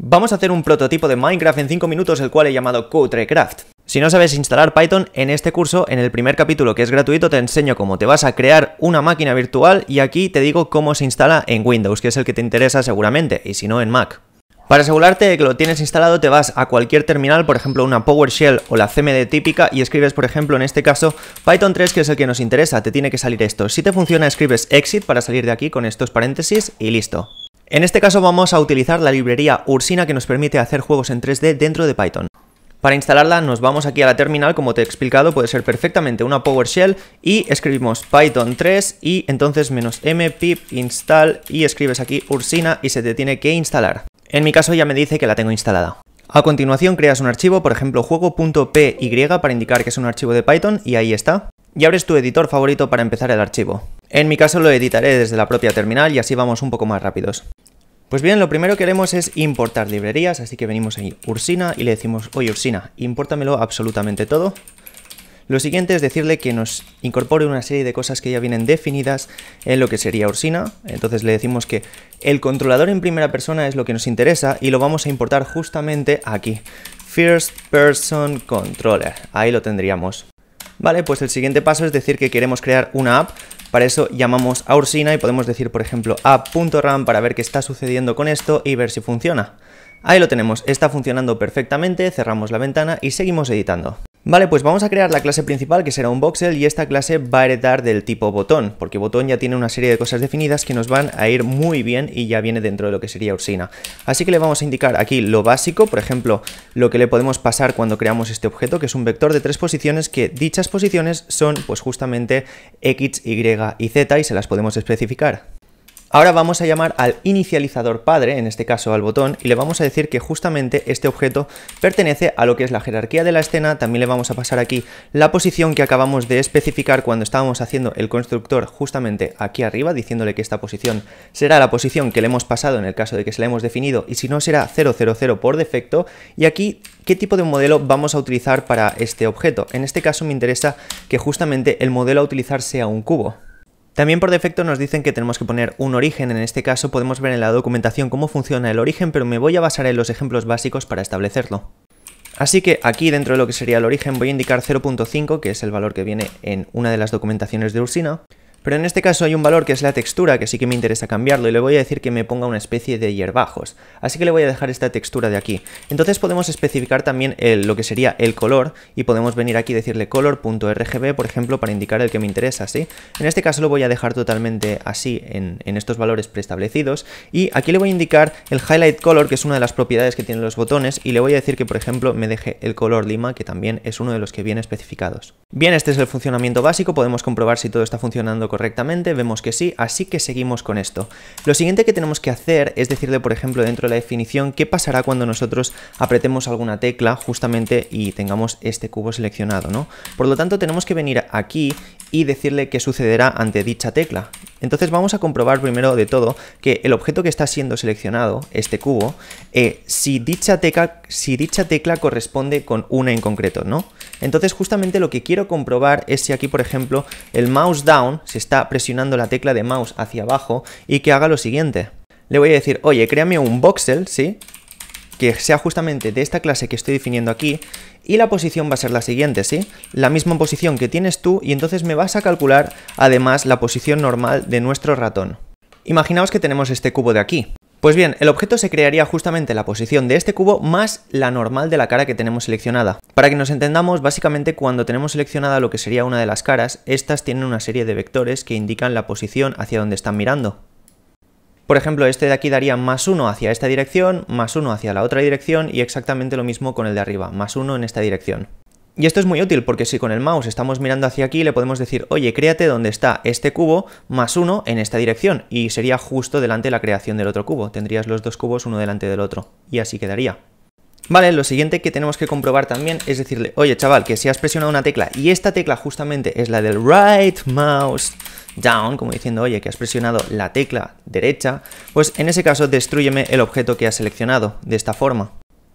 Vamos a hacer un prototipo de Minecraft en 5 minutos, el cual he llamado CodeCraft. Si no sabes instalar Python, en este curso, en el primer capítulo que es gratuito, te enseño cómo te vas a crear una máquina virtual y aquí te digo cómo se instala en Windows, que es el que te interesa seguramente, y si no en Mac. Para asegurarte de que lo tienes instalado, te vas a cualquier terminal, por ejemplo una PowerShell o la CMD típica, y escribes, por ejemplo, en este caso, Python 3, que es el que nos interesa, te tiene que salir esto. Si te funciona, escribes exit para salir de aquí con estos paréntesis y listo. En este caso vamos a utilizar la librería Ursina que nos permite hacer juegos en 3D dentro de Python. Para instalarla nos vamos aquí a la terminal, como te he explicado, puede ser perfectamente una PowerShell y escribimos Python 3 y entonces menos "-m pip install y escribes aquí Ursina y se te tiene que instalar. En mi caso ya me dice que la tengo instalada. A continuación creas un archivo, por ejemplo juego.py para indicar que es un archivo de Python y ahí está. Y abres tu editor favorito para empezar el archivo. En mi caso lo editaré desde la propia terminal y así vamos un poco más rápidos. Pues bien, lo primero que haremos es importar librerías, así que venimos ahí Ursina y le decimos, oye Ursina, impórtamelo absolutamente todo. Lo siguiente es decirle que nos incorpore una serie de cosas que ya vienen definidas en lo que sería Ursina. Entonces le decimos que el controlador en primera persona es lo que nos interesa y lo vamos a importar justamente aquí. First Person Controller. Ahí lo tendríamos. Vale, pues el siguiente paso es decir que queremos crear una app para eso llamamos a Ursina y podemos decir, por ejemplo, a.ram para ver qué está sucediendo con esto y ver si funciona. Ahí lo tenemos, está funcionando perfectamente, cerramos la ventana y seguimos editando. Vale, pues vamos a crear la clase principal que será un voxel y esta clase va a heredar del tipo botón, porque botón ya tiene una serie de cosas definidas que nos van a ir muy bien y ya viene dentro de lo que sería Ursina. Así que le vamos a indicar aquí lo básico, por ejemplo, lo que le podemos pasar cuando creamos este objeto, que es un vector de tres posiciones que dichas posiciones son pues justamente X, Y y Z y se las podemos especificar. Ahora vamos a llamar al inicializador padre, en este caso al botón, y le vamos a decir que justamente este objeto pertenece a lo que es la jerarquía de la escena, también le vamos a pasar aquí la posición que acabamos de especificar cuando estábamos haciendo el constructor justamente aquí arriba, diciéndole que esta posición será la posición que le hemos pasado en el caso de que se la hemos definido, y si no será 000 por defecto, y aquí qué tipo de modelo vamos a utilizar para este objeto. En este caso me interesa que justamente el modelo a utilizar sea un cubo. También por defecto nos dicen que tenemos que poner un origen, en este caso podemos ver en la documentación cómo funciona el origen, pero me voy a basar en los ejemplos básicos para establecerlo. Así que aquí dentro de lo que sería el origen voy a indicar 0.5, que es el valor que viene en una de las documentaciones de Ursina, pero en este caso hay un valor que es la textura, que sí que me interesa cambiarlo, y le voy a decir que me ponga una especie de hierbajos. Así que le voy a dejar esta textura de aquí. Entonces podemos especificar también lo que sería el color, y podemos venir aquí y decirle color.rgb, por ejemplo, para indicar el que me interesa, ¿sí? En este caso lo voy a dejar totalmente así, en, en estos valores preestablecidos, y aquí le voy a indicar el highlight color, que es una de las propiedades que tienen los botones, y le voy a decir que, por ejemplo, me deje el color lima, que también es uno de los que viene especificados. Bien, este es el funcionamiento básico, podemos comprobar si todo está funcionando correctamente correctamente, vemos que sí, así que seguimos con esto. Lo siguiente que tenemos que hacer es decirle, por ejemplo, dentro de la definición, qué pasará cuando nosotros apretemos alguna tecla justamente y tengamos este cubo seleccionado, ¿no? Por lo tanto, tenemos que venir aquí y decirle qué sucederá ante dicha tecla. Entonces vamos a comprobar primero de todo que el objeto que está siendo seleccionado, este cubo, eh, si, dicha tecla, si dicha tecla corresponde con una en concreto, ¿no? Entonces justamente lo que quiero comprobar es si aquí, por ejemplo, el mouse down, se está presionando la tecla de mouse hacia abajo y que haga lo siguiente. Le voy a decir, oye, créame un voxel, ¿sí? que sea justamente de esta clase que estoy definiendo aquí y la posición va a ser la siguiente, ¿sí? La misma posición que tienes tú y entonces me vas a calcular además la posición normal de nuestro ratón. Imaginaos que tenemos este cubo de aquí. Pues bien, el objeto se crearía justamente la posición de este cubo más la normal de la cara que tenemos seleccionada. Para que nos entendamos, básicamente cuando tenemos seleccionada lo que sería una de las caras, estas tienen una serie de vectores que indican la posición hacia donde están mirando. Por ejemplo, este de aquí daría más uno hacia esta dirección, más uno hacia la otra dirección y exactamente lo mismo con el de arriba, más uno en esta dirección. Y esto es muy útil porque si con el mouse estamos mirando hacia aquí le podemos decir, oye, créate donde está este cubo más uno en esta dirección y sería justo delante de la creación del otro cubo. Tendrías los dos cubos uno delante del otro y así quedaría. Vale, lo siguiente que tenemos que comprobar también es decirle, oye chaval, que si has presionado una tecla y esta tecla justamente es la del right mouse down, como diciendo, oye, que has presionado la tecla derecha, pues en ese caso destruyeme el objeto que has seleccionado, de esta forma.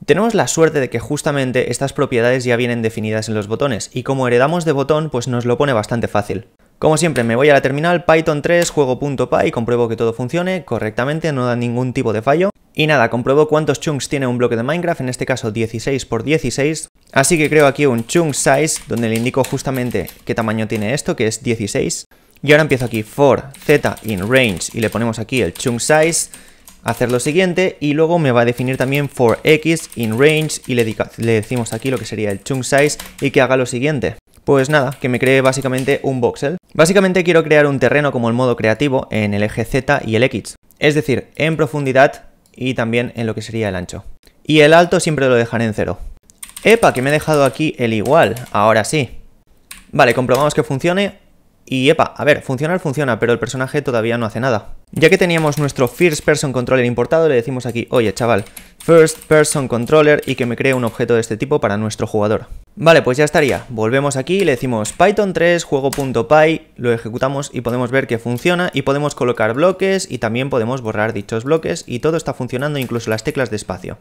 Tenemos la suerte de que justamente estas propiedades ya vienen definidas en los botones, y como heredamos de botón, pues nos lo pone bastante fácil. Como siempre, me voy a la terminal Python 3, juego.py, compruebo que todo funcione correctamente, no da ningún tipo de fallo, y nada, compruebo cuántos chunks tiene un bloque de Minecraft, en este caso 16 por 16, así que creo aquí un chunk size, donde le indico justamente qué tamaño tiene esto, que es 16. Y ahora empiezo aquí for z in range y le ponemos aquí el chunk size, hacer lo siguiente y luego me va a definir también for x in range y le, le decimos aquí lo que sería el chunk size y que haga lo siguiente. Pues nada, que me cree básicamente un voxel. Básicamente quiero crear un terreno como el modo creativo en el eje Z y el X. Es decir, en profundidad y también en lo que sería el ancho. Y el alto siempre lo dejaré en cero. ¡Epa! Que me he dejado aquí el igual. Ahora sí. Vale, comprobamos que funcione. Y epa, a ver, funcionar funciona, pero el personaje todavía no hace nada. Ya que teníamos nuestro First Person Controller importado, le decimos aquí, oye chaval, First Person Controller y que me cree un objeto de este tipo para nuestro jugador. Vale, pues ya estaría. Volvemos aquí y le decimos Python 3 juego.py, lo ejecutamos y podemos ver que funciona y podemos colocar bloques y también podemos borrar dichos bloques y todo está funcionando, incluso las teclas de espacio.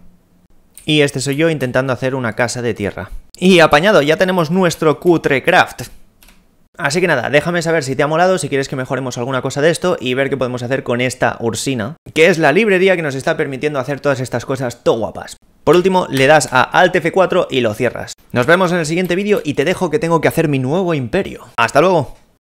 Y este soy yo intentando hacer una casa de tierra. Y apañado, ya tenemos nuestro cutre craft. Así que nada, déjame saber si te ha molado, si quieres que mejoremos alguna cosa de esto y ver qué podemos hacer con esta Ursina, que es la librería que nos está permitiendo hacer todas estas cosas todo guapas. Por último, le das a Alt F4 y lo cierras. Nos vemos en el siguiente vídeo y te dejo que tengo que hacer mi nuevo imperio. ¡Hasta luego!